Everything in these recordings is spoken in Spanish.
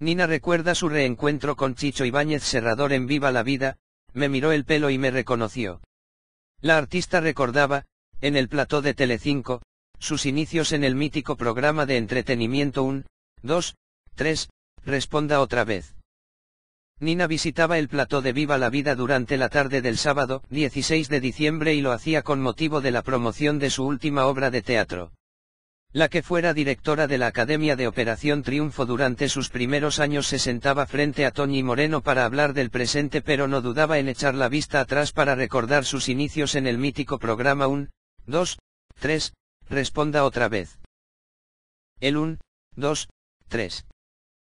Nina recuerda su reencuentro con Chicho Ibáñez Serrador en Viva la Vida, me miró el pelo y me reconoció. La artista recordaba, en el plató de Telecinco, sus inicios en el mítico programa de entretenimiento 1, 2, 3, responda otra vez. Nina visitaba el plató de Viva la Vida durante la tarde del sábado 16 de diciembre y lo hacía con motivo de la promoción de su última obra de teatro la que fuera directora de la Academia de Operación Triunfo durante sus primeros años se sentaba frente a Tony Moreno para hablar del presente pero no dudaba en echar la vista atrás para recordar sus inicios en el mítico programa 1, 2, 3, responda otra vez. El 1, 2, 3.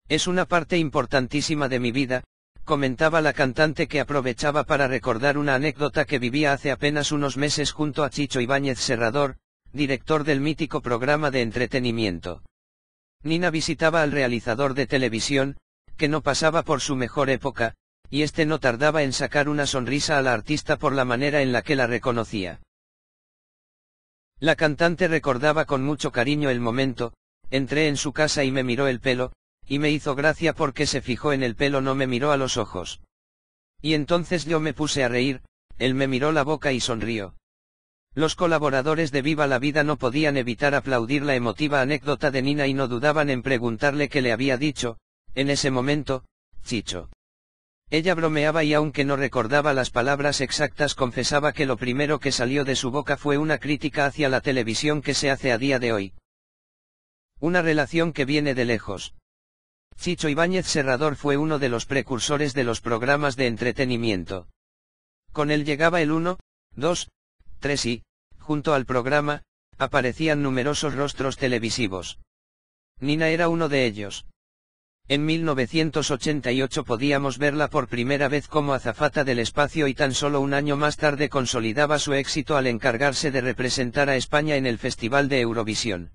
Es una parte importantísima de mi vida, comentaba la cantante que aprovechaba para recordar una anécdota que vivía hace apenas unos meses junto a Chicho Ibáñez Serrador, director del mítico programa de entretenimiento. Nina visitaba al realizador de televisión, que no pasaba por su mejor época, y este no tardaba en sacar una sonrisa a la artista por la manera en la que la reconocía. La cantante recordaba con mucho cariño el momento, entré en su casa y me miró el pelo, y me hizo gracia porque se fijó en el pelo no me miró a los ojos. Y entonces yo me puse a reír, él me miró la boca y sonrió. Los colaboradores de Viva la Vida no podían evitar aplaudir la emotiva anécdota de Nina y no dudaban en preguntarle qué le había dicho, en ese momento, Chicho. Ella bromeaba y aunque no recordaba las palabras exactas confesaba que lo primero que salió de su boca fue una crítica hacia la televisión que se hace a día de hoy. Una relación que viene de lejos. Chicho Ibáñez Serrador fue uno de los precursores de los programas de entretenimiento. Con él llegaba el 1, 2, 3 y, junto al programa, aparecían numerosos rostros televisivos. Nina era uno de ellos. En 1988 podíamos verla por primera vez como azafata del espacio y tan solo un año más tarde consolidaba su éxito al encargarse de representar a España en el Festival de Eurovisión.